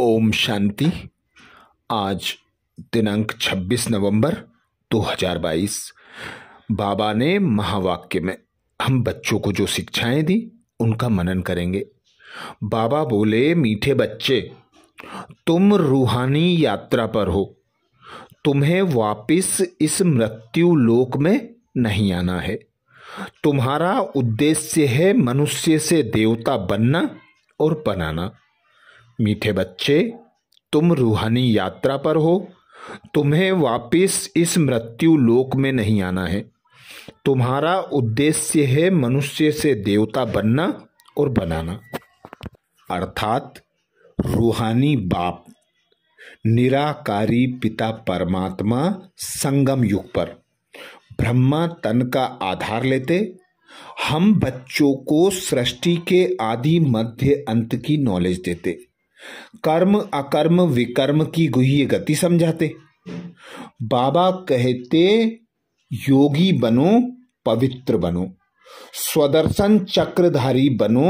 ओम शांति आज दिनांक 26 नवंबर 2022 बाबा ने महावाक्य में हम बच्चों को जो शिक्षाएं दी उनका मनन करेंगे बाबा बोले मीठे बच्चे तुम रूहानी यात्रा पर हो तुम्हें वापस इस मृत्यु लोक में नहीं आना है तुम्हारा उद्देश्य है मनुष्य से देवता बनना और बनाना मीठे बच्चे तुम रूहानी यात्रा पर हो तुम्हें वापस इस मृत्यु लोक में नहीं आना है तुम्हारा उद्देश्य है मनुष्य से देवता बनना और बनाना अर्थात रूहानी बाप निराकारी पिता परमात्मा संगम युग पर ब्रह्मा तन का आधार लेते हम बच्चों को सृष्टि के आदि मध्य अंत की नॉलेज देते कर्म अकर्म विकर्म की गुह्य गति समझाते बाबा कहते योगी बनो पवित्र बनो स्वदर्शन चक्रधारी बनो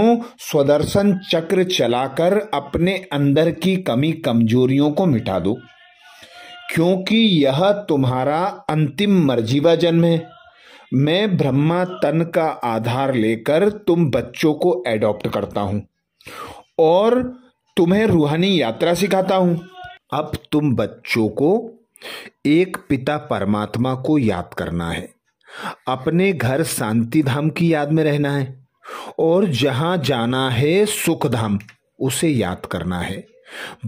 स्वदर्शन चक्र चलाकर अपने अंदर की कमी कमजोरियों को मिटा दो क्योंकि यह तुम्हारा अंतिम मर्जीवा जन्म है मैं ब्रह्मा तन का आधार लेकर तुम बच्चों को एडॉप्ट करता हूं और तुम्हें रूहानी यात्रा सिखाता हूं अब तुम बच्चों को एक पिता परमात्मा को याद करना है अपने घर शांति धाम की याद में रहना है और जहां जाना है सुख धाम उसे याद करना है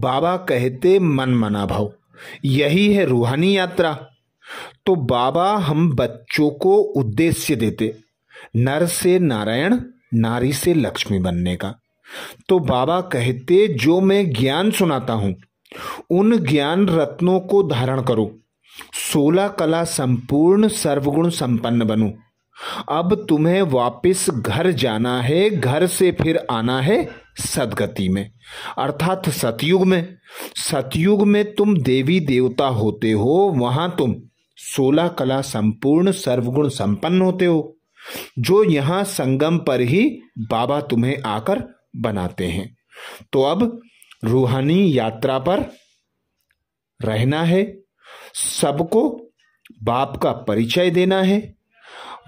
बाबा कहते मन मना भाव यही है रूहानी यात्रा तो बाबा हम बच्चों को उद्देश्य देते नर से नारायण नारी से लक्ष्मी बनने का तो बाबा कहते जो मैं ज्ञान सुनाता हूं उन ज्ञान रत्नों को धारण करो सोलह कला संपूर्ण सर्वगुण संपन्न बनो अब तुम्हें वापस घर जाना है घर से फिर आना है सदगति में अर्थात सतयुग में सतयुग में तुम देवी देवता होते हो वहां तुम सोलह कला संपूर्ण सर्वगुण संपन्न होते हो जो यहां संगम पर ही बाबा तुम्हें आकर बनाते हैं तो अब रूहानी यात्रा पर रहना है सबको बाप का परिचय देना है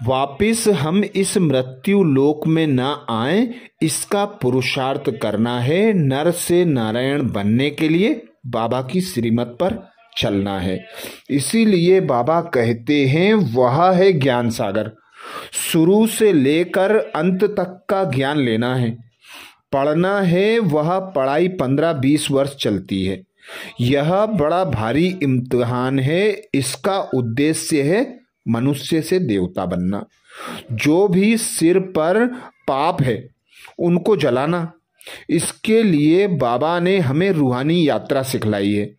वापिस हम इस मृत्यु लोक में ना आए इसका पुरुषार्थ करना है नर से नारायण बनने के लिए बाबा की श्रीमत पर चलना है इसीलिए बाबा कहते हैं वह है ज्ञान सागर शुरू से लेकर अंत तक का ज्ञान लेना है पढ़ना है वह पढ़ाई पंद्रह बीस वर्ष चलती है यह बड़ा भारी इम्तिहान है इसका उद्देश्य है मनुष्य से देवता बनना जो भी सिर पर पाप है उनको जलाना इसके लिए बाबा ने हमें रूहानी यात्रा सिखलाई है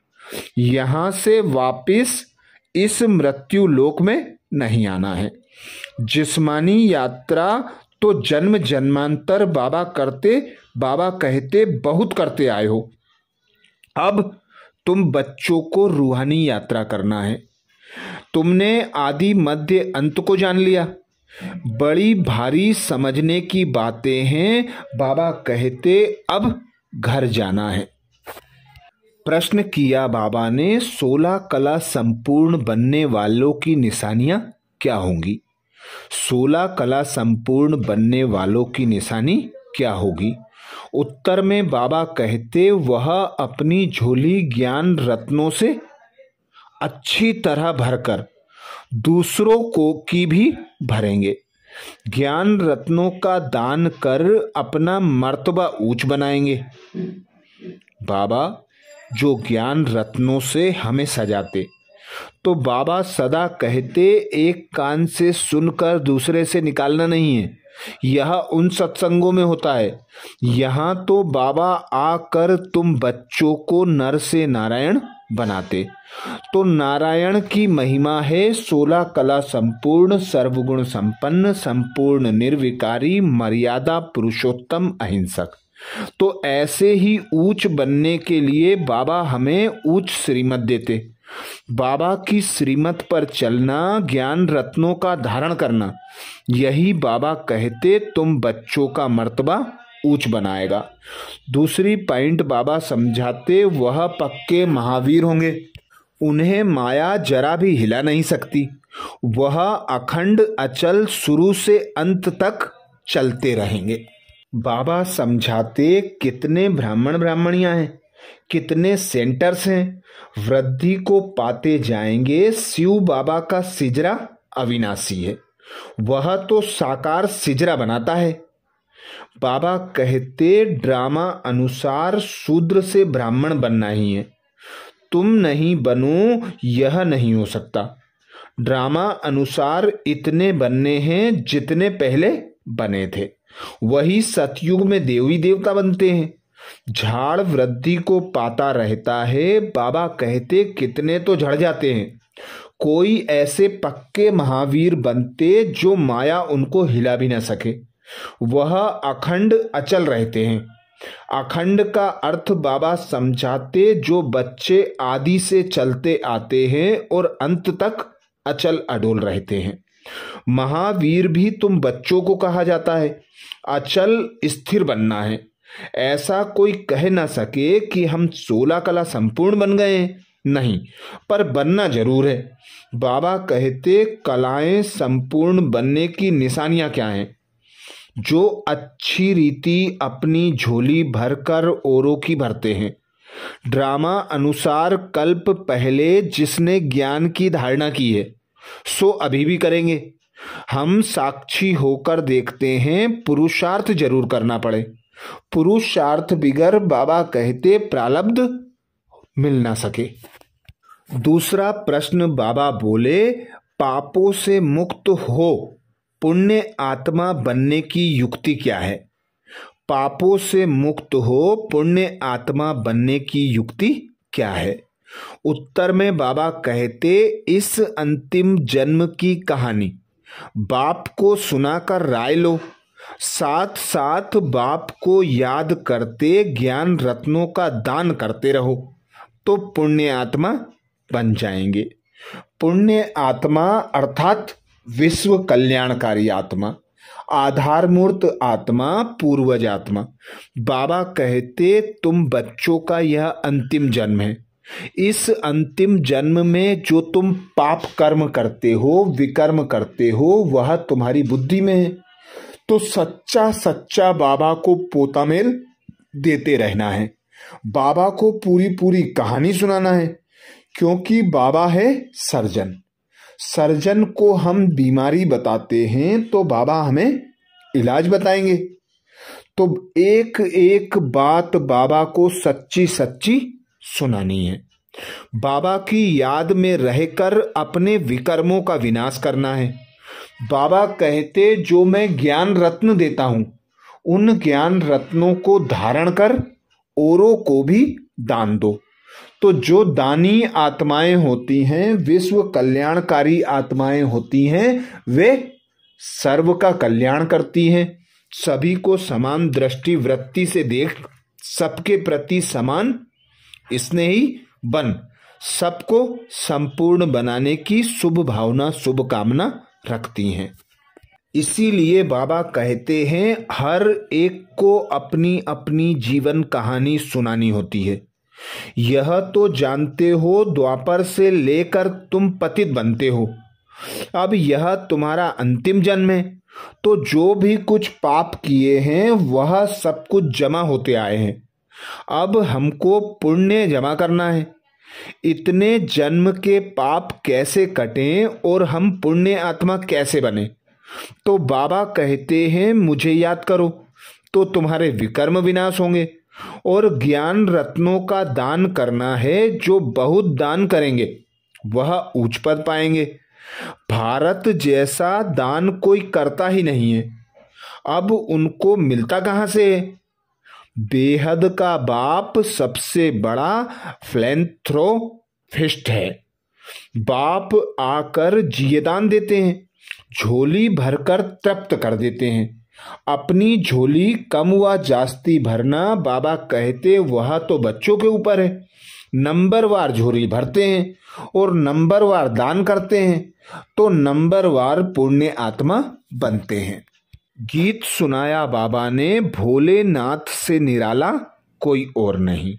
यहाँ से वापस इस मृत्यु लोक में नहीं आना है जिस्मानी यात्रा तो जन्म जन्मांतर बाबा करते बाबा कहते बहुत करते आए हो अब तुम बच्चों को रूहानी यात्रा करना है तुमने आदि मध्य अंत को जान लिया बड़ी भारी समझने की बातें हैं बाबा कहते अब घर जाना है प्रश्न किया बाबा ने सोलह कला संपूर्ण बनने वालों की निशानियां क्या होंगी सोलह कला संपूर्ण बनने वालों की निशानी क्या होगी उत्तर में बाबा कहते वह अपनी झोली ज्ञान रत्नों से अच्छी तरह भरकर दूसरों को की भी भरेंगे ज्ञान रत्नों का दान कर अपना मर्तबा ऊंच बनाएंगे बाबा जो ज्ञान रत्नों से हमें सजाते तो बाबा सदा कहते एक कान से सुनकर दूसरे से निकालना नहीं है यह उन सत्संगों में होता है यहाँ तो बाबा आकर तुम बच्चों को नर से नारायण बनाते तो नारायण की महिमा है सोलह कला संपूर्ण सर्वगुण संपन्न संपूर्ण निर्विकारी मर्यादा पुरुषोत्तम अहिंसक तो ऐसे ही ऊंच बनने के लिए बाबा हमें ऊंच श्रीमत देते बाबा की श्रीमत पर चलना ज्ञान रत्नों का धारण करना यही बाबा कहते तुम बच्चों का मर्तबा ऊंच बनाएगा दूसरी पॉइंट बाबा समझाते वह पक्के महावीर होंगे उन्हें माया जरा भी हिला नहीं सकती वह अखंड अचल शुरू से अंत तक चलते रहेंगे बाबा समझाते कितने ब्राह्मण ब्राह्मणियां हैं कितने सेंटर्स हैं वृद्धि को पाते जाएंगे शिव बाबा का सिजरा अविनाशी है वह तो साकार सिजरा बनाता है बाबा कहते ड्रामा अनुसार शूद्र से ब्राह्मण बनना ही है तुम नहीं बनो यह नहीं हो सकता ड्रामा अनुसार इतने बनने हैं जितने पहले बने थे वही सतयुग में देवी देवता बनते हैं झाड़ वृद्धि को पाता रहता है बाबा कहते कितने तो झड़ जाते हैं कोई ऐसे पक्के महावीर बनते जो माया उनको हिला भी ना सके वह अखंड अचल रहते हैं अखंड का अर्थ बाबा समझाते जो बच्चे आदि से चलते आते हैं और अंत तक अचल अडोल रहते हैं महावीर भी तुम बच्चों को कहा जाता है अचल स्थिर बनना है ऐसा कोई कह ना सके कि हम सोलह कला संपूर्ण बन गए नहीं पर बनना जरूर है बाबा कहते कलाएं संपूर्ण बनने की निशानियां क्या हैं जो अच्छी रीति अपनी झोली भरकर औरों की भरते हैं ड्रामा अनुसार कल्प पहले जिसने ज्ञान की धारणा की है सो अभी भी करेंगे हम साक्षी होकर देखते हैं पुरुषार्थ जरूर करना पड़े पुरुषार्थ बिगर बाबा कहते प्रालब्ध मिल ना सके दूसरा प्रश्न बाबा बोले पापों से मुक्त हो पुण्य आत्मा बनने की युक्ति क्या है पापों से मुक्त हो पुण्य आत्मा बनने की युक्ति क्या है उत्तर में बाबा कहते इस अंतिम जन्म की कहानी बाप को सुनाकर राय लो साथ साथ बाप को याद करते ज्ञान रत्नों का दान करते रहो तो पुण्य आत्मा बन जाएंगे पुण्य आत्मा अर्थात विश्व कल्याणकारी आत्मा आधारमूर्त आत्मा पूर्वज आत्मा बाबा कहते तुम बच्चों का यह अंतिम जन्म है इस अंतिम जन्म में जो तुम पाप कर्म करते हो विकर्म करते हो वह तुम्हारी बुद्धि में है तो सच्चा सच्चा बाबा को पोता मेल देते रहना है बाबा को पूरी पूरी कहानी सुनाना है क्योंकि बाबा है सर्जन सर्जन को हम बीमारी बताते हैं तो बाबा हमें इलाज बताएंगे तो एक एक बात बाबा को सच्ची सच्ची सुनानी है बाबा की याद में रहकर अपने विकर्मों का विनाश करना है बाबा कहते जो मैं ज्ञान रत्न देता हूं उन ज्ञान रत्नों को धारण कर औरों को भी दान दो तो जो दानी आत्माएं होती हैं विश्व कल्याणकारी आत्माएं होती हैं वे सर्व का कल्याण करती हैं सभी को समान दृष्टि वृत्ति से देख सबके प्रति समान ही बन सबको संपूर्ण बनाने की शुभ भावना शुभ कामना रखती हैं इसीलिए बाबा कहते हैं हर एक को अपनी अपनी जीवन कहानी सुनानी होती है यह तो जानते हो द्वापर से लेकर तुम पतित बनते हो अब यह तुम्हारा अंतिम जन्म है तो जो भी कुछ पाप किए हैं वह सब कुछ जमा होते आए हैं अब हमको पुण्य जमा करना है इतने जन्म के पाप कैसे कटें और हम पुण्य आत्मा कैसे बने तो बाबा कहते हैं मुझे याद करो तो तुम्हारे विकर्म विनाश होंगे और ज्ञान रत्नों का दान करना है जो बहुत दान करेंगे वह ऊंच पद पाएंगे भारत जैसा दान कोई करता ही नहीं है अब उनको मिलता कहां से है बेहद का बाप सबसे बड़ा फ्लैंथ्रोफिस्ट है बाप आकर जियेदान देते हैं झोली भरकर तृप्त कर देते हैं अपनी झोली कम व जास्ती भरना बाबा कहते वह तो बच्चों के ऊपर है नंबरवार झोली भरते हैं और नंबरवार दान करते हैं तो नंबरवार पुण्य आत्मा बनते हैं गीत सुनाया बाबा ने भोलेनाथ से निराला कोई और नहीं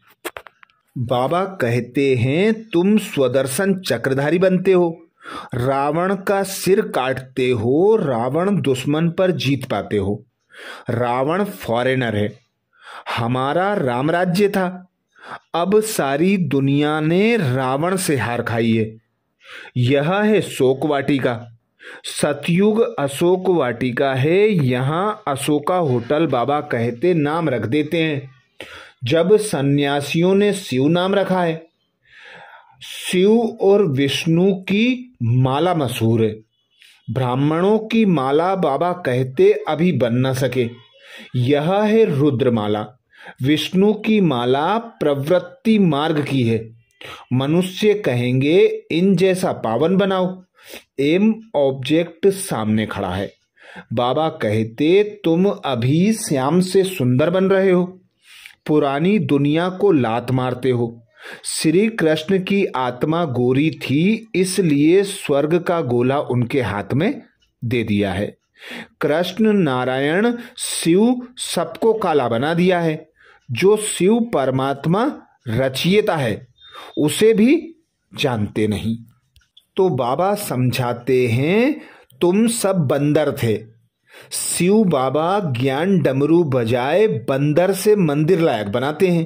बाबा कहते हैं तुम स्वदर्शन चक्रधारी बनते हो रावण का सिर काटते हो रावण दुश्मन पर जीत पाते हो रावण फॉरेनर है हमारा राम राज्य था अब सारी दुनिया ने रावण से हार खाई है यह है शोकवाटी का सतयुग अशोक वाटिका है यहाँ अशोका होटल बाबा कहते नाम रख देते हैं जब सन्यासियों ने शिव नाम रखा है शिव और विष्णु की माला मशहूर है ब्राह्मणों की माला बाबा कहते अभी बन ना सके यह है रुद्रमाला विष्णु की माला प्रवृत्ति मार्ग की है मनुष्य कहेंगे इन जैसा पावन बनाओ एम ऑब्जेक्ट सामने खड़ा है बाबा कहते तुम अभी श्याम से सुंदर बन रहे हो पुरानी दुनिया को लात मारते हो श्री कृष्ण की आत्मा गोरी थी इसलिए स्वर्ग का गोला उनके हाथ में दे दिया है कृष्ण नारायण शिव सबको काला बना दिया है जो शिव परमात्मा रचियता है उसे भी जानते नहीं तो बाबा समझाते हैं तुम सब बंदर थे शिव बाबा ज्ञान डमरू बजाए बंदर से मंदिर लायक बनाते हैं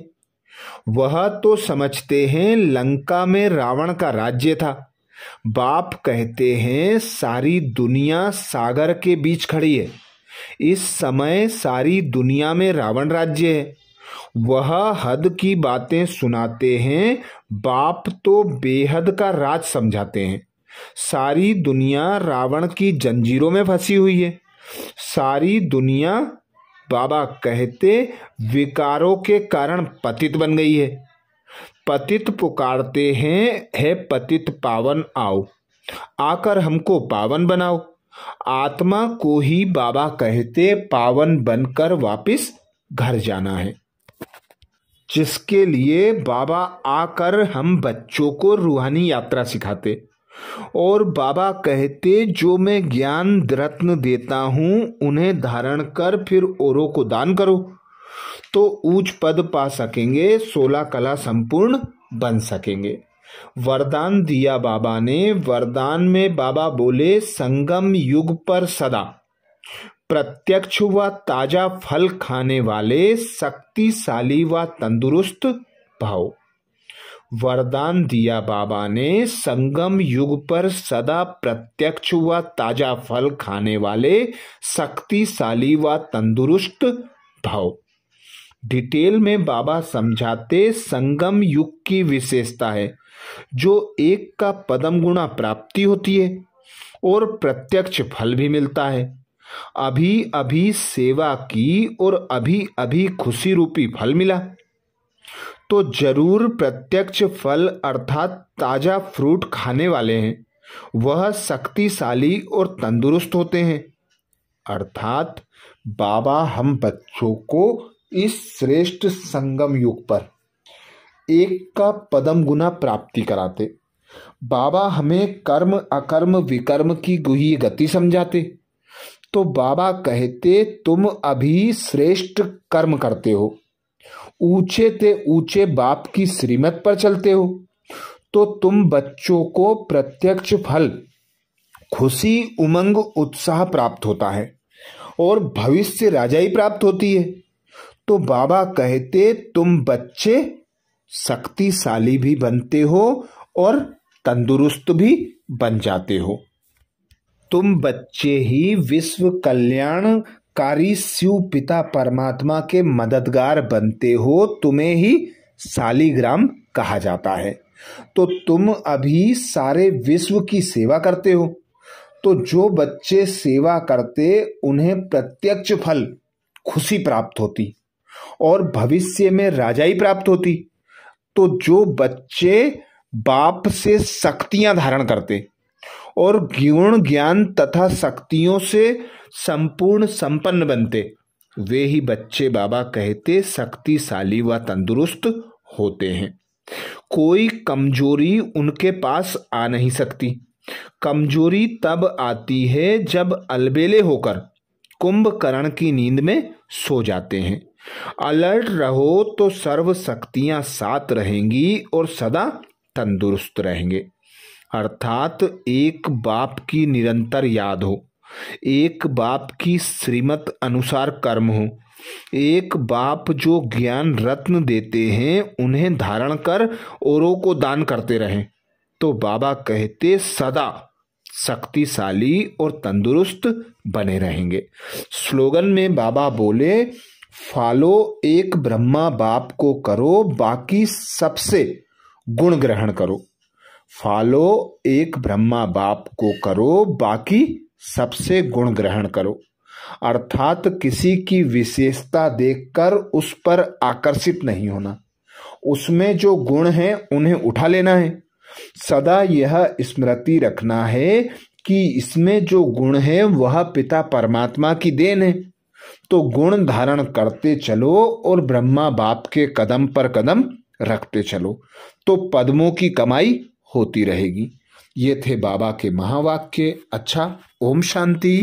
वह तो समझते हैं लंका में रावण का राज्य था बाप कहते हैं सारी दुनिया सागर के बीच खड़ी है इस समय सारी दुनिया में रावण राज्य है वह हद की बातें सुनाते हैं बाप तो बेहद का राज समझाते हैं सारी दुनिया रावण की जंजीरों में फंसी हुई है सारी दुनिया बाबा कहते विकारों के कारण पतित बन गई है पतित पुकारते हैं है पतित पावन आओ आकर हमको पावन बनाओ आत्मा को ही बाबा कहते पावन बनकर वापस घर जाना है जिसके लिए बाबा आकर हम बच्चों को रूहानी यात्रा सिखाते और बाबा कहते जो मैं ज्ञान रत्न देता हूँ उन्हें धारण कर फिर औरों को दान करो तो ऊंच पद पा सकेंगे सोलह कला संपूर्ण बन सकेंगे वरदान दिया बाबा ने वरदान में बाबा बोले संगम युग पर सदा प्रत्यक्ष व ताजा फल खाने वाले शक्तिशाली व तंदुरुस्त भाव वरदान दिया बाबा ने संगम युग पर सदा प्रत्यक्ष व ताजा फल खाने वाले शक्तिशाली व तंदुरुस्त भाव डिटेल में बाबा समझाते संगम युग की विशेषता है जो एक का पदम गुणा प्राप्ति होती है और प्रत्यक्ष फल भी मिलता है अभी अभी सेवा की और अभी अभी खुशी रूपी फल मिला तो जरूर प्रत्यक्ष फल अर्थात ताज़ा फ्रूट खाने वाले हैं वह शक्तिशाली और तंदुरुस्त होते हैं अर्थात बाबा हम बच्चों को इस श्रेष्ठ संगम युग पर एक का पदम गुना प्राप्ति कराते बाबा हमें कर्म अकर्म विकर्म की गुही गति समझाते तो बाबा कहते तुम अभी श्रेष्ठ कर्म करते हो ऊंचे ते ऊंचे बाप की श्रीमत पर चलते हो तो तुम बच्चों को प्रत्यक्ष फल खुशी उमंग उत्साह प्राप्त होता है और भविष्य राजा ही प्राप्त होती है तो बाबा कहते तुम बच्चे शक्तिशाली भी बनते हो और तंदुरुस्त भी बन जाते हो तुम बच्चे ही विश्व कल्याण कारी शिव पिता परमात्मा के मददगार बनते हो तुम्हें ही शालीग्राम कहा जाता है तो तुम अभी सारे विश्व की सेवा करते हो तो जो बच्चे सेवा करते उन्हें प्रत्यक्ष फल खुशी प्राप्त होती और भविष्य में राजाई प्राप्त होती तो जो बच्चे बाप से शक्तियां धारण करते और गुण ज्ञान तथा शक्तियों से संपूर्ण संपन्न बनते वे ही बच्चे बाबा कहते शक्तिशाली व तंदुरुस्त होते हैं कोई कमजोरी उनके पास आ नहीं सकती कमजोरी तब आती है जब अलबेले होकर कुंभकर्ण की नींद में सो जाते हैं अलर्ट रहो तो सर्व शक्तियां साथ रहेंगी और सदा तंदुरुस्त रहेंगे अर्थात एक बाप की निरंतर याद हो एक बाप की श्रीमत अनुसार कर्म हो एक बाप जो ज्ञान रत्न देते हैं उन्हें धारण कर औरों को दान करते रहें तो बाबा कहते सदा शक्तिशाली और तंदुरुस्त बने रहेंगे स्लोगन में बाबा बोले फॉलो एक ब्रह्मा बाप को करो बाकी सबसे गुण ग्रहण करो फॉलो एक ब्रह्मा बाप को करो बाकी सबसे गुण ग्रहण करो अर्थात किसी की विशेषता देखकर उस पर आकर्षित नहीं होना उसमें जो गुण हैं उन्हें उठा लेना है सदा यह स्मृति रखना है कि इसमें जो गुण है वह पिता परमात्मा की देन है तो गुण धारण करते चलो और ब्रह्मा बाप के कदम पर कदम रखते चलो तो पद्मों की कमाई होती रहेगी ये थे बाबा के महावाक्य अच्छा ओम शांति